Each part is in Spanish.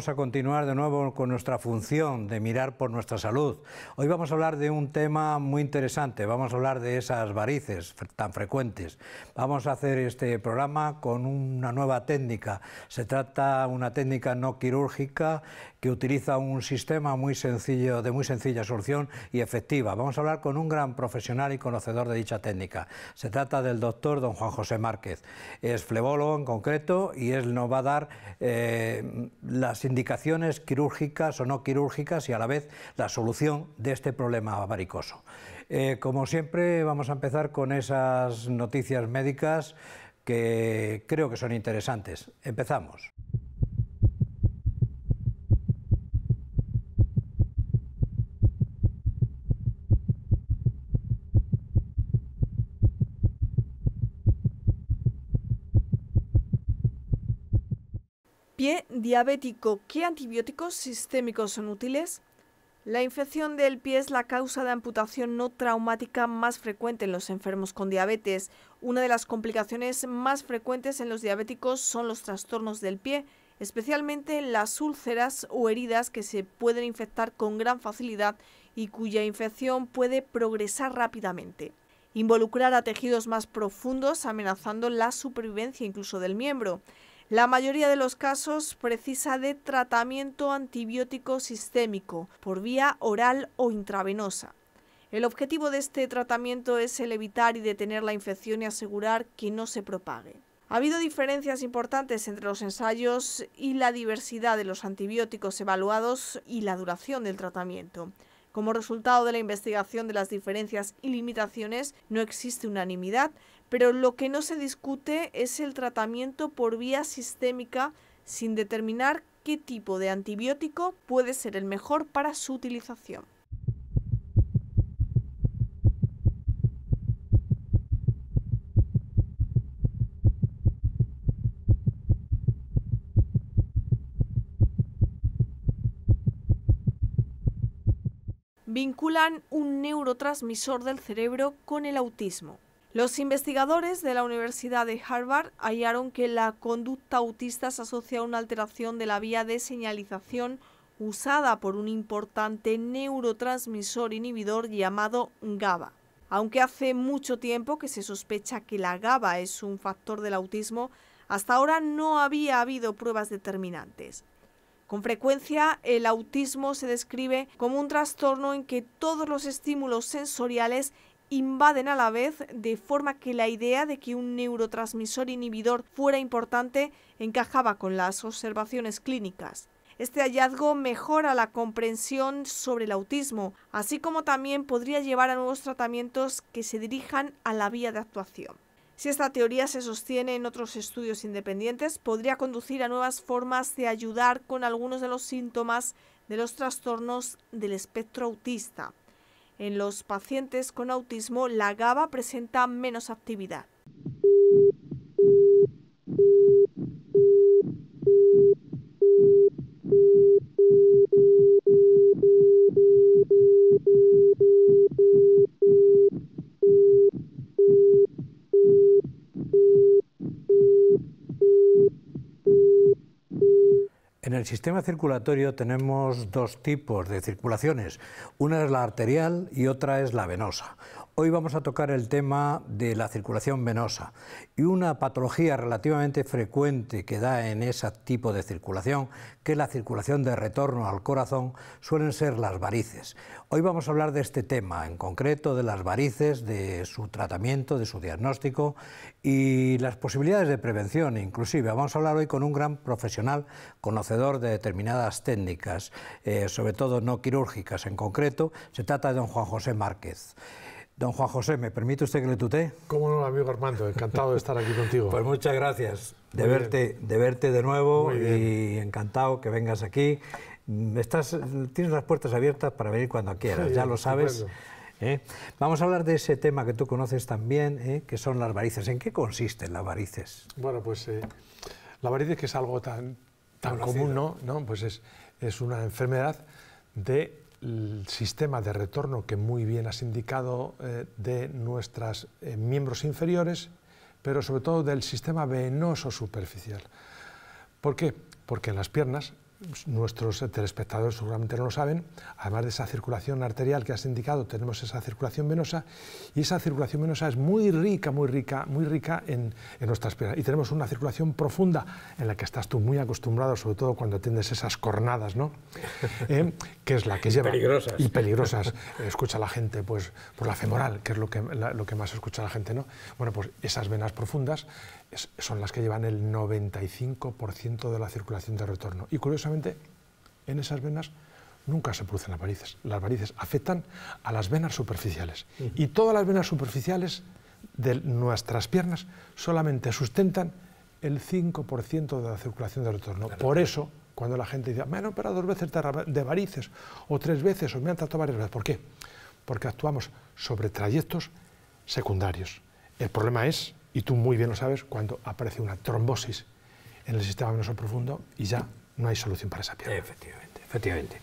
vamos a continuar de nuevo con nuestra función de mirar por nuestra salud. Hoy vamos a hablar de un tema muy interesante, vamos a hablar de esas varices tan frecuentes. Vamos a hacer este programa con una nueva técnica. Se trata de una técnica no quirúrgica que utiliza un sistema muy sencillo, de muy sencilla solución y efectiva. Vamos a hablar con un gran profesional y conocedor de dicha técnica. Se trata del doctor don Juan José Márquez. Es flebólogo en concreto y él nos va a dar eh, las indicaciones quirúrgicas o no quirúrgicas y a la vez la solución de este problema varicoso. Eh, como siempre, vamos a empezar con esas noticias médicas que creo que son interesantes. Empezamos. pie diabético, ¿qué antibióticos sistémicos son útiles? La infección del pie es la causa de amputación no traumática más frecuente en los enfermos con diabetes. Una de las complicaciones más frecuentes en los diabéticos son los trastornos del pie, especialmente las úlceras o heridas que se pueden infectar con gran facilidad y cuya infección puede progresar rápidamente. Involucrar a tejidos más profundos amenazando la supervivencia incluso del miembro. La mayoría de los casos precisa de tratamiento antibiótico sistémico por vía oral o intravenosa. El objetivo de este tratamiento es el evitar y detener la infección y asegurar que no se propague. Ha habido diferencias importantes entre los ensayos y la diversidad de los antibióticos evaluados y la duración del tratamiento. Como resultado de la investigación de las diferencias y limitaciones, no existe unanimidad, pero lo que no se discute es el tratamiento por vía sistémica sin determinar qué tipo de antibiótico puede ser el mejor para su utilización. vinculan un neurotransmisor del cerebro con el autismo. Los investigadores de la Universidad de Harvard hallaron que la conducta autista se asocia a una alteración de la vía de señalización usada por un importante neurotransmisor inhibidor llamado GABA. Aunque hace mucho tiempo que se sospecha que la GABA es un factor del autismo, hasta ahora no había habido pruebas determinantes. Con frecuencia, el autismo se describe como un trastorno en que todos los estímulos sensoriales invaden a la vez, de forma que la idea de que un neurotransmisor inhibidor fuera importante encajaba con las observaciones clínicas. Este hallazgo mejora la comprensión sobre el autismo, así como también podría llevar a nuevos tratamientos que se dirijan a la vía de actuación. Si esta teoría se sostiene en otros estudios independientes, podría conducir a nuevas formas de ayudar con algunos de los síntomas de los trastornos del espectro autista. En los pacientes con autismo, la GABA presenta menos actividad. sistema circulatorio tenemos dos tipos de circulaciones. Una es la arterial y otra es la venosa. Hoy vamos a tocar el tema de la circulación venosa y una patología relativamente frecuente que da en ese tipo de circulación, que es la circulación de retorno al corazón, suelen ser las varices. Hoy vamos a hablar de este tema, en concreto de las varices, de su tratamiento, de su diagnóstico y las posibilidades de prevención inclusive. Vamos a hablar hoy con un gran profesional conocedor de determinadas técnicas, eh, sobre todo no quirúrgicas en concreto. Se trata de don Juan José Márquez. Don Juan José, ¿me permite usted que le tutee? Cómo no, amigo Armando, encantado de estar aquí contigo. Pues muchas gracias de verte, de verte de nuevo y encantado que vengas aquí. Mm, estás, tienes las puertas abiertas para venir cuando quieras, ya lo sabes. ¿eh? Vamos a hablar de ese tema que tú conoces también, ¿eh? que son las varices. ¿En qué consisten las varices? Bueno, pues eh, la varices que es algo tan, tan común, ¿no? ¿no? Pues es una enfermedad de el sistema de retorno que muy bien has indicado eh, de nuestros eh, miembros inferiores, pero sobre todo del sistema venoso superficial. ¿Por qué? Porque en las piernas nuestros eh, telespectadores seguramente no lo saben, además de esa circulación arterial que has indicado, tenemos esa circulación venosa y esa circulación venosa es muy rica, muy rica, muy rica en, en nuestras piernas. Y tenemos una circulación profunda en la que estás tú muy acostumbrado, sobre todo cuando atiendes esas cornadas, ¿no? Eh, que es la que lleva... Peligrosas. Y peligrosas. Eh, escucha la gente, pues, por la femoral, que es lo que, lo que más escucha la gente, ¿no? Bueno, pues esas venas profundas son las que llevan el 95% de la circulación de retorno. Y curiosamente, en esas venas nunca se producen las varices. Las varices afectan a las venas superficiales. Y todas las venas superficiales de nuestras piernas solamente sustentan el 5% de la circulación de retorno. Por eso, cuando la gente dice, me han operado dos veces de varices, o tres veces, o me han tratado varias veces, ¿por qué? Porque actuamos sobre trayectos secundarios. El problema es y tú muy bien lo sabes cuando aparece una trombosis en el sistema venoso profundo y ya no hay solución para esa pierna. Efectivamente. Efectivamente.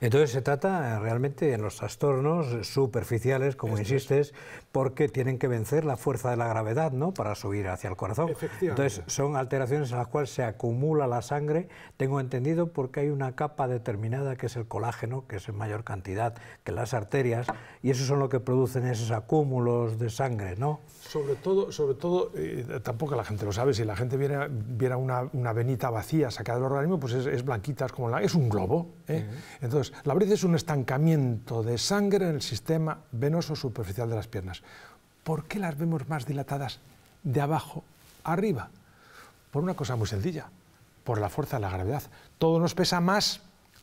Entonces se trata eh, realmente en los trastornos superficiales, como insistes, porque tienen que vencer la fuerza de la gravedad, ¿no? Para subir hacia el corazón. Entonces son alteraciones en las cuales se acumula la sangre, tengo entendido, porque hay una capa determinada que es el colágeno, que es en mayor cantidad que las arterias, y eso son lo que producen esos acúmulos de sangre, ¿no? Sobre todo, sobre todo, eh, tampoco la gente lo sabe. Si la gente viera, una, venita vacía sacada del organismo, pues es, es blanquita, como la, es un globo. ¿eh? Entonces, la variz es un estancamiento de sangre en el sistema venoso superficial de las piernas. ¿Por qué las vemos más dilatadas de abajo arriba? Por una cosa muy sencilla, por la fuerza de la gravedad. Todo nos pesa más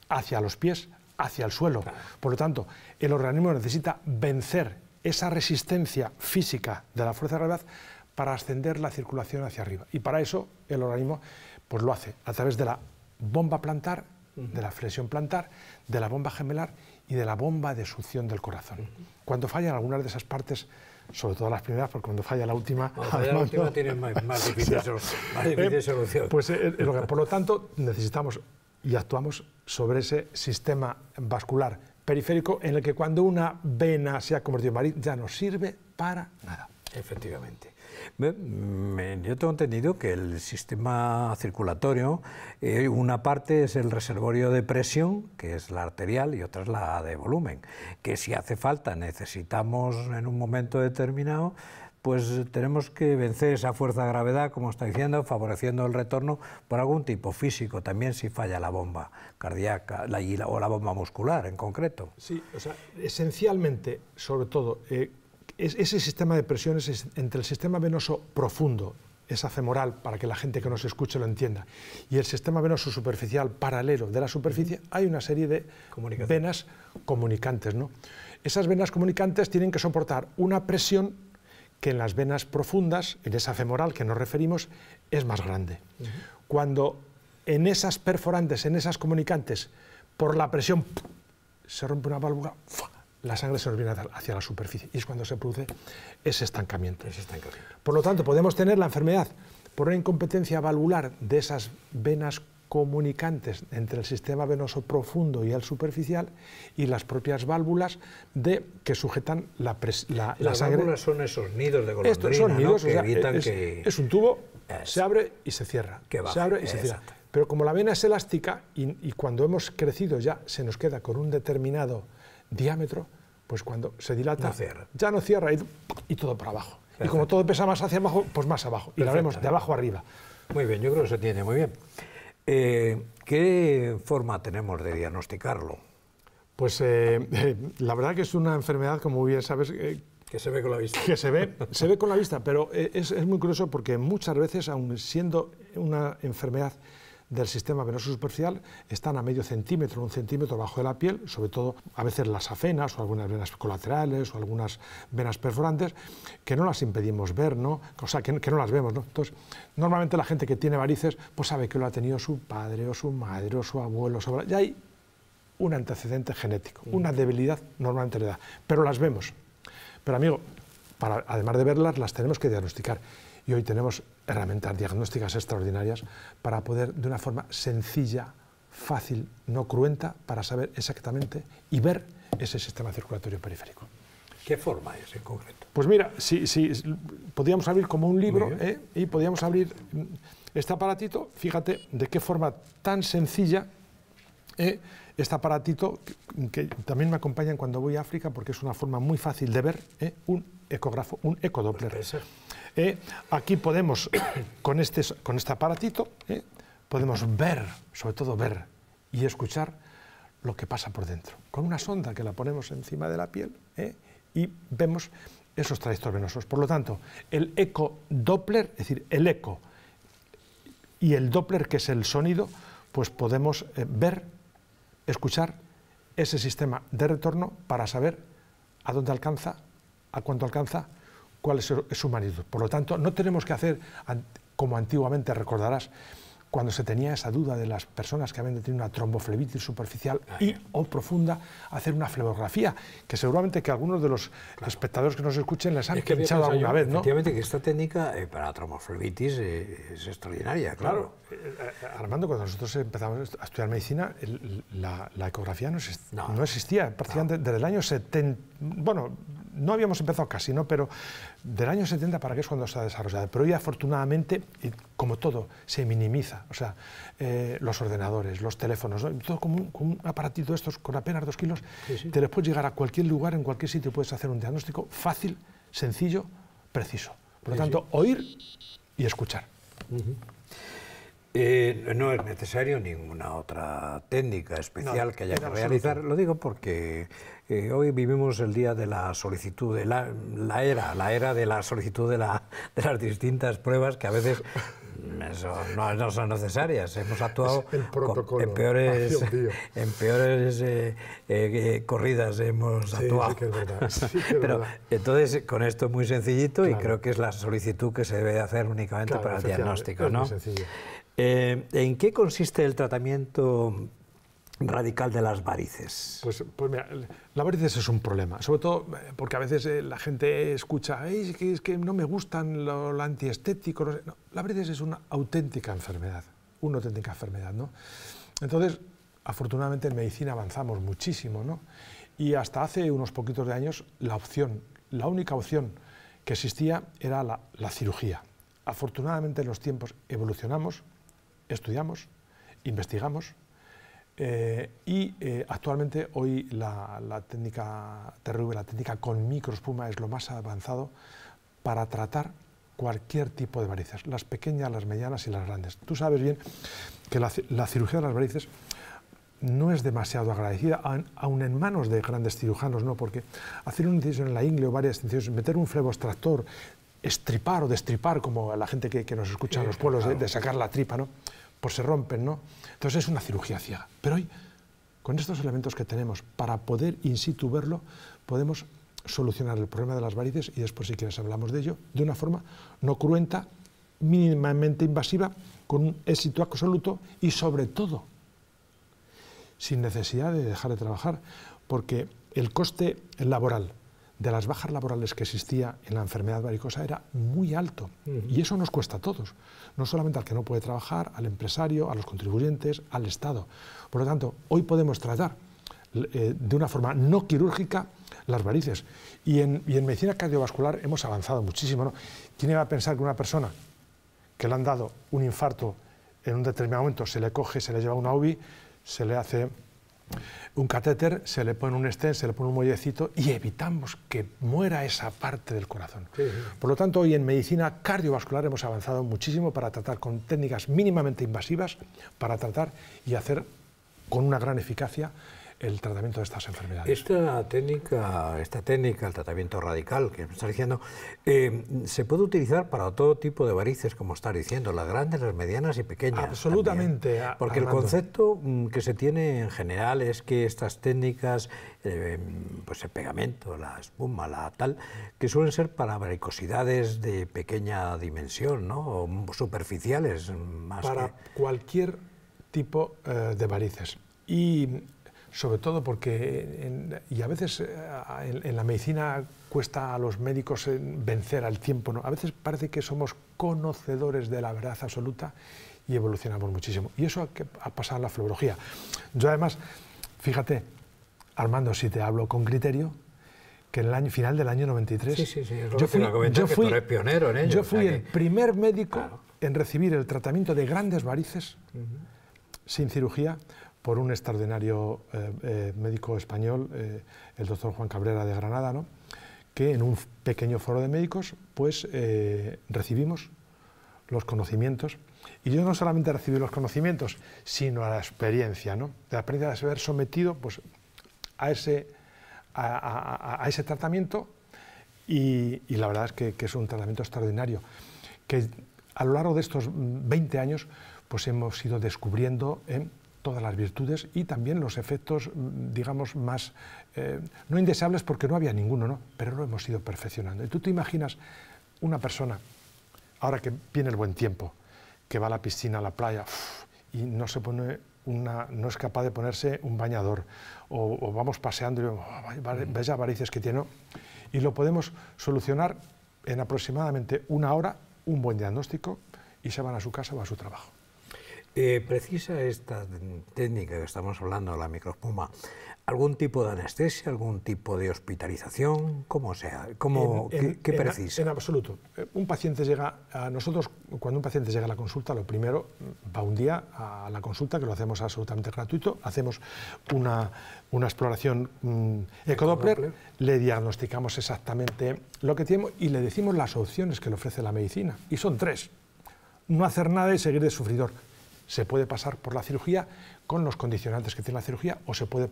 hacia los pies, hacia el suelo. Por lo tanto, el organismo necesita vencer esa resistencia física de la fuerza de gravedad para ascender la circulación hacia arriba. Y para eso el organismo pues lo hace a través de la bomba plantar de la flexión plantar, de la bomba gemelar y de la bomba de succión del corazón. Cuando fallan algunas de esas partes, sobre todo las primeras, porque cuando falla la última... Cuando falla la última más, difícil, eh, solución. Pues, eh, eh, por lo tanto, necesitamos y actuamos sobre ese sistema vascular periférico en el que cuando una vena se ha convertido en marido ya no sirve para nada. Efectivamente. yo tengo entendido que el sistema circulatorio, eh, una parte es el reservorio de presión, que es la arterial, y otra es la de volumen, que si hace falta, necesitamos en un momento determinado, pues tenemos que vencer esa fuerza de gravedad, como está diciendo, favoreciendo el retorno por algún tipo físico, también si falla la bomba cardíaca la, o la bomba muscular en concreto. Sí, o sea, esencialmente, sobre todo, eh, ese sistema de presiones entre el sistema venoso profundo, esa femoral, para que la gente que nos escuche lo entienda, y el sistema venoso superficial paralelo de la superficie, hay una serie de venas comunicantes. ¿no? Esas venas comunicantes tienen que soportar una presión que en las venas profundas, en esa femoral que nos referimos, es más grande. Cuando en esas perforantes, en esas comunicantes, por la presión se rompe una válvula, la sangre se nos viene hacia la superficie y es cuando se produce ese estancamiento. Ese Por lo tanto, podemos tener la enfermedad por una incompetencia valvular de esas venas comunicantes entre el sistema venoso profundo y el superficial y las propias válvulas de, que sujetan la, sangre. Las válvulas son esos nidos de golondrina nidos, que es, un tubo, se abre y se cierra, se abre y se cierra. Pero como la vena es elástica y cuando hemos crecido ya se nos queda con un determinado diámetro, pues cuando se dilata, ya no cierra y, todo para abajo. Y como todo pesa más hacia abajo, pues más abajo. Y lo haremos de abajo arriba. Muy bien, yo creo que se tiene muy bien. Eh, ¿Qué forma tenemos de diagnosticarlo? Pues eh, la verdad que es una enfermedad, como bien sabes, eh, que se ve con la vista. Que se ve, se ve con la vista, pero es, es muy curioso porque muchas veces, aun siendo una enfermedad del sistema venoso superficial están a medio centímetro, un centímetro bajo de la piel, sobre todo a veces las afenas o algunas venas colaterales o algunas venas perforantes, que no las impedimos ver, ¿no? o sea, que, no las vemos. ¿no? Entonces, normalmente la gente que tiene varices pues sabe que lo ha tenido su padre o su madre o su abuelo, ya hay un antecedente genético, mm. una debilidad normalmente le edad, pero las vemos. Pero amigo, además de verlas, las tenemos que diagnosticar. Y hoy tenemos herramientas diagnósticas extraordinarias para poder, de una forma sencilla, fácil, no cruenta, para saber exactamente y ver ese sistema circulatorio periférico. ¿Qué forma es en concreto? Pues mira, si, si podíamos abrir como un libro ¿eh? y podíamos abrir este aparatito, fíjate de qué forma tan sencilla ¿eh? Este aparatito, que, también me acompañan cuando voy a África, porque es una forma muy fácil de ver, ¿eh? un ecógrafo, un ecodoppler. Doppler. ¿Eh? aquí podemos, con este, con este aparatito, ¿eh? podemos ver, sobre todo ver y escuchar lo que pasa por dentro. Con una sonda que la ponemos encima de la piel y vemos esos trayectos venosos. Por lo tanto, el eco Doppler, es decir, el eco y el Doppler, que es el sonido, pues podemos ver escuchar ese sistema de retorno para saber a dónde alcanza, a cuánto alcanza, cuál es su magnitud. Por lo tanto, no tenemos que hacer, como antiguamente recordarás, cuando se tenía esa duda de las personas que habían tenido una tromboflebitis superficial ah, y o profunda, hacer una flebografía, que seguramente que algunos de los espectadores que nos escuchen les han pinchado alguna vez, ¿no? Efectivamente, que esta técnica eh, para la tromboflebitis eh, es extraordinaria, claro. Eh, Armando, cuando nosotros empezamos a estudiar medicina, la, ecografía no, existía, prácticamente desde el año 70, bueno, no habíamos empezado casi, ¿no? pero del año 70 para qué es cuando se ha desarrollado. Pero hoy afortunadamente, como todo, se minimiza. O sea, eh, los ordenadores, los teléfonos, todo como un, aparatito de estos con apenas dos kilos, te les puedes llegar a cualquier lugar, en cualquier sitio, puedes hacer un diagnóstico fácil, sencillo, preciso. Por lo tanto, oír y escuchar. Eh, no es necesario ninguna otra técnica especial que haya que realizar. Lo digo porque eh, hoy vivimos el día de la solicitud, de la, era, la era de la solicitud de, la, las distintas pruebas que a veces no, son necesarias. Hemos actuado en peores, en eh, peores corridas. Hemos actuado. Pero entonces, con esto es muy sencillito y creo que es la solicitud que se debe hacer únicamente para el diagnóstico. ¿no? Eh, ¿En qué consiste el tratamiento radical de las varices? Pues, pues mira, la varices es un problema, sobre todo eh, porque a veces eh, la gente escucha, es que, es que no me gustan los antiestéticos. la varices es una auténtica enfermedad, una auténtica enfermedad, ¿no? Entonces, afortunadamente en medicina avanzamos muchísimo, ¿no? Y hasta hace unos poquitos de años la opción, la única opción que existía era la cirugía. Afortunadamente en los tiempos evolucionamos, estudiamos, investigamos eh, y eh, actualmente hoy la, técnica terrible la técnica con microespuma es lo más avanzado para tratar cualquier tipo de varices, las pequeñas, las medianas y las grandes. Tú sabes bien que la, cirugía de las varices no es demasiado agradecida, aun en manos de grandes cirujanos, no, porque hacer una incisión en la ingle o varias incisiones, meter un flebo extractor, estripar o destripar, como la gente que, nos escucha en los pueblos, de, sacar la tripa, ¿no? Pues se rompen, ¿no? Entonces es una cirugía ciega. Pero hoy, con estos elementos que tenemos, para poder in situ verlo, podemos solucionar el problema de las varices y después, si quieres, hablamos de ello, de una forma no cruenta, mínimamente invasiva, con un éxito absoluto y, sobre todo, sin necesidad de dejar de trabajar, porque el coste laboral de las bajas laborales que existía en la enfermedad varicosa era muy alto. Y eso nos cuesta a todos, no solamente al que no puede trabajar, al empresario, a los contribuyentes, al Estado. Por lo tanto, hoy podemos tratar eh, de una forma no quirúrgica las varices. Y en, medicina cardiovascular hemos avanzado muchísimo. ¿no? ¿Quién iba a pensar que una persona que le han dado un infarto en un determinado momento se le coge, se le lleva una UBI, se le hace un catéter, se le pone un estén, se le pone un muellecito y evitamos que muera esa parte del corazón. Por lo tanto, hoy en medicina cardiovascular hemos avanzado muchísimo para tratar con técnicas mínimamente invasivas, para tratar y hacer con una gran eficacia el tratamiento de estas enfermedades? Esta técnica, esta técnica el tratamiento radical que me está diciendo, eh, se puede utilizar para todo tipo de varices, como está diciendo, las grandes, las medianas y pequeñas. Absolutamente. Porque el concepto mm, que se tiene en general es que estas técnicas, eh, pues el pegamento, la espuma, la tal, que suelen ser para varicosidades de pequeña dimensión, ¿no? O superficiales más Para cualquier tipo eh, de varices. Y sobre todo porque, y a veces eh, en, la medicina cuesta a los médicos vencer al tiempo, a veces parece que somos conocedores de la verdad absoluta y evolucionamos muchísimo. Y eso ha, pasado en la fluorología. Yo además, fíjate, Armando, si te hablo con criterio, que en el año, final del año 93, sí, yo fui, pionero en ello, fui el primer médico en recibir el tratamiento de grandes varices sin cirugía por un extraordinario eh, eh, médico español, eh, el doctor Juan Cabrera de Granada, ¿no? que en un pequeño foro de médicos pues, recibimos los conocimientos. Y yo no solamente recibí los conocimientos, sino la experiencia, ¿no? la experiencia de haber sometido pues, a, ese, a, ese tratamiento y, la verdad es que, es un tratamiento extraordinario, que a lo largo de estos 20 años pues, hemos ido descubriendo todas las virtudes y también los efectos, mm, digamos, más, eh, no indeseables porque no había ninguno, ¿no? pero lo hemos ido perfeccionando. Y tú te imaginas una persona, ahora que viene el buen tiempo, que va a la piscina, a la playa, y no se pone una, no es capaz de ponerse un bañador, o, vamos paseando y oh, las varices que tiene, y lo podemos solucionar en aproximadamente una hora, un buen diagnóstico, y se van a su casa o a su trabajo. Eh, ¿Precisa esta técnica que estamos hablando, la microespuma, algún tipo de anestesia, algún tipo de hospitalización? ¿Cómo sea? ¿Qué, precisa? En, absoluto. Eh, un paciente llega a nosotros, cuando un paciente llega a la consulta, lo primero mm, va un día a la consulta, que lo hacemos absolutamente gratuito, hacemos una, exploración mm, ecodoppler, le diagnosticamos exactamente lo que tiene y le decimos las opciones que le ofrece la medicina. Y son tres. No hacer nada y seguir de sufridor se puede pasar por la cirugía con los condicionantes que tiene la cirugía o se puede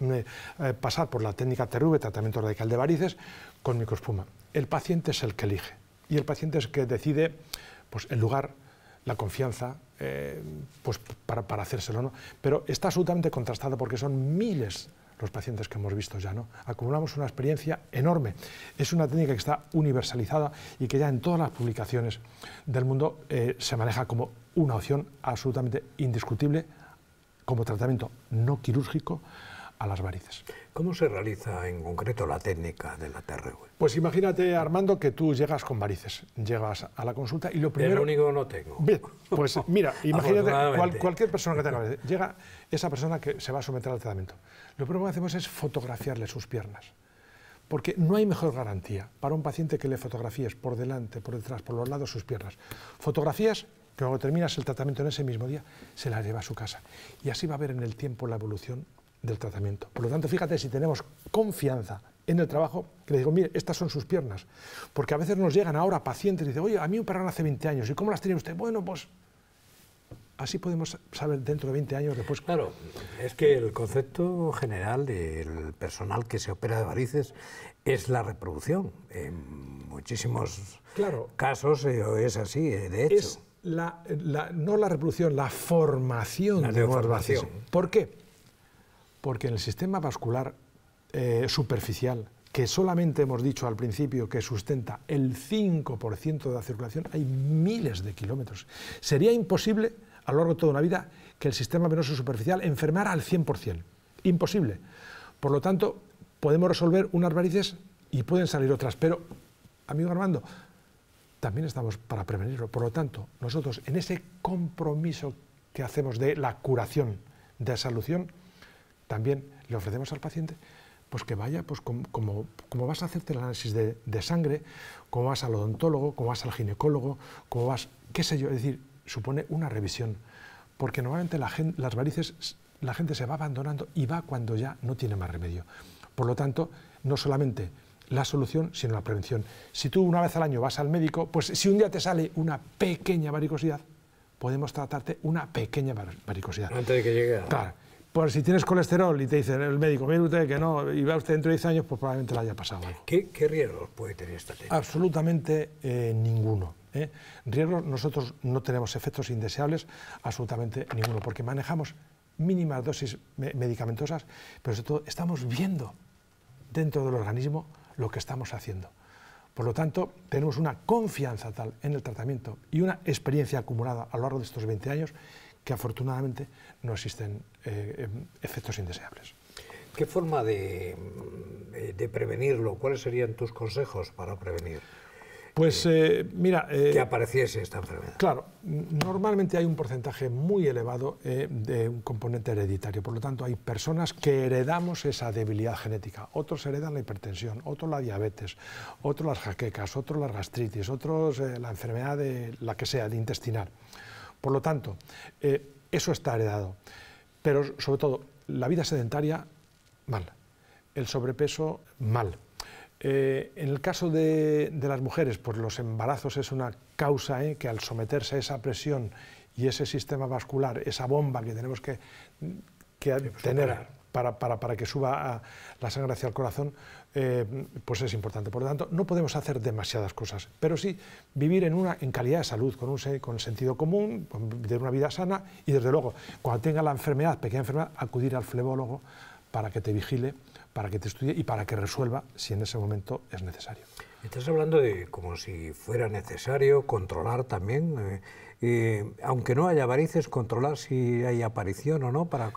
eh, eh, pasar por la técnica TRV, tratamiento radical de varices, con microespuma. El paciente es el que elige y el paciente es el que decide pues, el lugar, la confianza, eh, pues, para, para hacérselo. ¿no? Pero está absolutamente contrastado porque son miles los pacientes que hemos visto ya. ¿no? Acumulamos una experiencia enorme. Es una técnica que está universalizada y que ya en todas las publicaciones del mundo eh, se maneja como una opción absolutamente indiscutible como tratamiento no quirúrgico a las varices. ¿Cómo se realiza en concreto la técnica de la TRV? Pues imagínate, Armando, que tú llegas con varices, llegas a la consulta y lo primero... El único no tengo. Bien, pues mira, imagínate, cualquier persona que tenga varices, llega esa persona que se va a someter al tratamiento. Lo primero que hacemos es fotografiarle sus piernas, porque no hay mejor garantía para un paciente que le fotografíes por delante, por detrás, por los lados sus piernas. Fotografías que cuando terminas el tratamiento en ese mismo día, se las lleva a su casa. Y así va a ver en el tiempo la evolución del tratamiento. Por lo tanto, fíjate, si tenemos confianza en el trabajo, que le digo, mire, estas son sus piernas. Porque a veces nos llegan ahora pacientes y dicen, oye, a mí me operaron hace 20 años, ¿y cómo las tiene usted? Bueno, pues así podemos saber dentro de 20 años después. Claro, es que el concepto general del personal que se opera de varices es la reproducción. En muchísimos casos eh, es así, eh, de hecho. Es no la reproducción, la formación la de nuevas ¿Por qué? Porque en el sistema vascular eh, superficial, que solamente hemos dicho al principio que sustenta el 5% de la circulación, hay miles de kilómetros. Sería imposible a lo largo de toda una vida que el sistema venoso superficial enfermara al 100%. Imposible. Por lo tanto, podemos resolver unas varices y pueden salir otras. Pero, amigo Armando, también estamos para prevenirlo. Por lo tanto, nosotros en ese compromiso que hacemos de la curación, de la solución, también le ofrecemos al paciente pues que vaya, pues como, vas a hacerte el análisis de, sangre, como vas al odontólogo, como vas al ginecólogo, como vas, qué sé yo, es decir, supone una revisión, porque normalmente la las varices la gente se va abandonando y va cuando ya no tiene más remedio. Por lo tanto, no solamente la solución, sino la prevención. Si tú una vez al año vas al médico, pues si un día te sale una pequeña varicosidad, podemos tratarte una pequeña varicosidad. Antes de que llegue a... Claro. Pues si tienes colesterol y te dice el médico, mire usted que no, y va usted dentro de 10 años, pues probablemente lo haya pasado. ¿Qué, riesgos puede tener esta técnica? Absolutamente eh, ninguno. ¿eh? Riesgos, nosotros no tenemos efectos indeseables, absolutamente ninguno, porque manejamos mínimas dosis medicamentosas, pero sobre todo estamos viendo dentro del organismo lo que estamos haciendo. Por lo tanto, tenemos una confianza tal en el tratamiento y una experiencia acumulada a lo largo de estos 20 años que afortunadamente no existen eh, em, efectos indeseables. ¿Qué forma eh, de, prevenirlo? ¿Cuáles serían tus consejos para prevenir? Pues eh, mira... que apareciese esta enfermedad. Claro, normalmente hay un porcentaje muy elevado de un componente hereditario, por lo tanto hay personas que heredamos esa debilidad genética, otros heredan la hipertensión, otros la diabetes, otros las jaquecas, otros la gastritis, otros la enfermedad de la que sea, de intestinal. Por lo tanto, eh, eso está heredado. Pero sobre todo, la vida sedentaria, mal. El sobrepeso, mal. Eh, en el caso de, las mujeres, pues los embarazos es una causa eh, que al someterse a esa presión y ese sistema vascular, esa bomba que tenemos que, pues, tener para, que suba la sangre hacia el corazón, eh, pues es importante. Por lo tanto, no podemos hacer demasiadas cosas, pero sí vivir en, una, en calidad de salud, con, un, sentido común, de una vida sana y, desde luego, cuando tenga la enfermedad, pequeña enfermedad, acudir al flebólogo para que te vigile, para que te estudie y para que resuelva si en ese momento es necesario. Estás hablando de como si fuera necesario controlar también. Eh, eh, aunque no haya varices, controlar si hay aparición o no para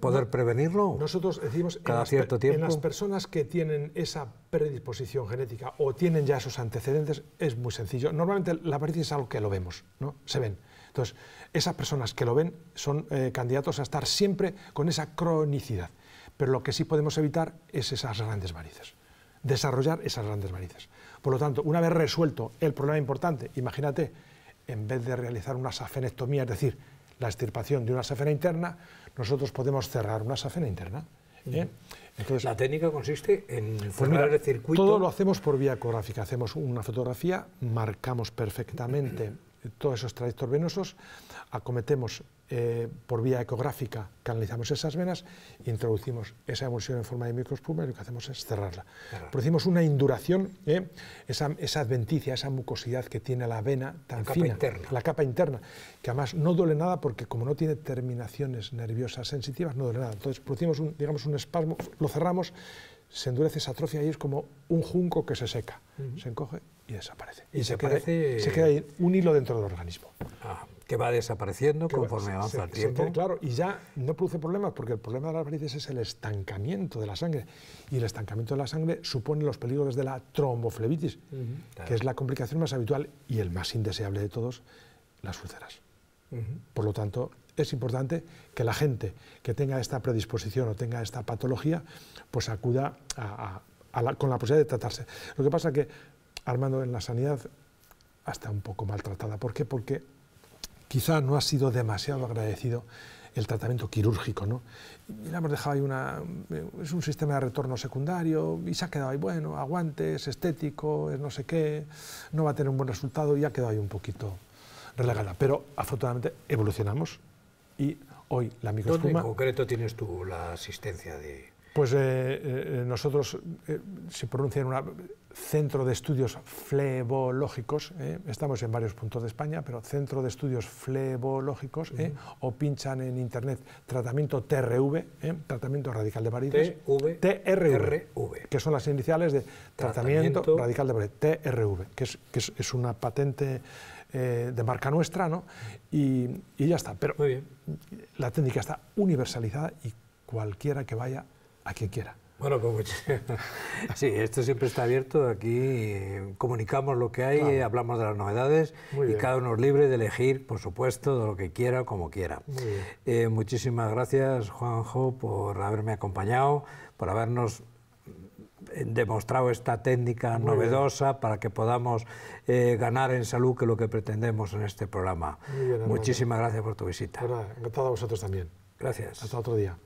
poder prevenirlo? Nosotros decimos cada en las, personas que tienen esa predisposición genética o tienen ya esos antecedentes, es muy sencillo. Normalmente la varices es algo que lo vemos, ¿no? Se ven. Entonces, esas personas que lo ven son eh, candidatos a estar siempre con esa cronicidad. Pero lo que sí podemos evitar es esas grandes varices, desarrollar esas grandes varices. Por lo tanto, una vez resuelto el problema importante, imagínate, en vez de realizar una safenectomía, es decir, la extirpación de una safena interna, nosotros podemos cerrar una safena interna. ¿eh? Entonces, la técnica consiste en formular pues el circuito. Todo lo hacemos por vía ecográfica. Hacemos una fotografía, marcamos perfectamente todos esos trayectos venosos, acometemos eh, por vía ecográfica canalizamos esas venas, introducimos esa emulsión en forma de microespuma y lo que hacemos es cerrarla. Producimos una induración, ¿eh? esa, adventicia, esa mucosidad que tiene la vena tan la capa interna. la capa interna, que además no duele nada porque como no tiene terminaciones nerviosas sensitivas, no duele nada. Entonces producimos un, digamos, un espasmo, lo cerramos, se endurece esa atrofia y es como un junco que se seca, se encoge y desaparece. Y, se, queda, ahí un hilo dentro del organismo. Ah que va desapareciendo conforme avanza el tiempo. claro, y ya no produce problemas, porque el problema de las varices es el estancamiento de la sangre. Y el estancamiento de la sangre supone los peligros de la tromboflebitis, que es la complicación más habitual y el más indeseable de todos, las úlceras. Por lo tanto, es importante que la gente que tenga esta predisposición o tenga esta patología, pues acuda con la posibilidad de tratarse. Lo que pasa que, Armando, en la sanidad está un poco maltratada. ¿Por qué? Porque quizá no ha sido demasiado agradecido el tratamiento quirúrgico, ¿no? hemos dejado ahí una... Eh, es un sistema de retorno secundario y se ha quedado ahí, bueno, aguante, es estético, es no sé qué, no va a tener un buen resultado y ha quedado ahí un poquito relegada. Pero afortunadamente evolucionamos y hoy la microespuma... ¿Dónde en concreto tienes tú la asistencia de...? pues eh, eh, nosotros, eh, se pronuncia en centro de estudios flebológicos, estamos en varios puntos de España, pero centro de estudios flebológicos, o pinchan en internet tratamiento TRV, tratamiento radical de varices, TRV, que son las iniciales de tratamiento, radical de varices, TRV, que es, es, una patente de marca nuestra, ¿no? Y, y ya está, pero la técnica está universalizada y cualquiera que vaya a quien quiera. Bueno, como sí, esto siempre está abierto. Aquí eh, comunicamos lo que hay, hablamos de las novedades y cada uno es libre de elegir, por supuesto, de lo que quiera, como quiera. Eh, muchísimas gracias, Juanjo, por haberme acompañado, por habernos eh, demostrado esta técnica novedosa para que podamos ganar en salud, que es lo que pretendemos en este programa. Muchísimas gracias por tu visita. Encantado a vosotros también. Gracias. Hasta otro día.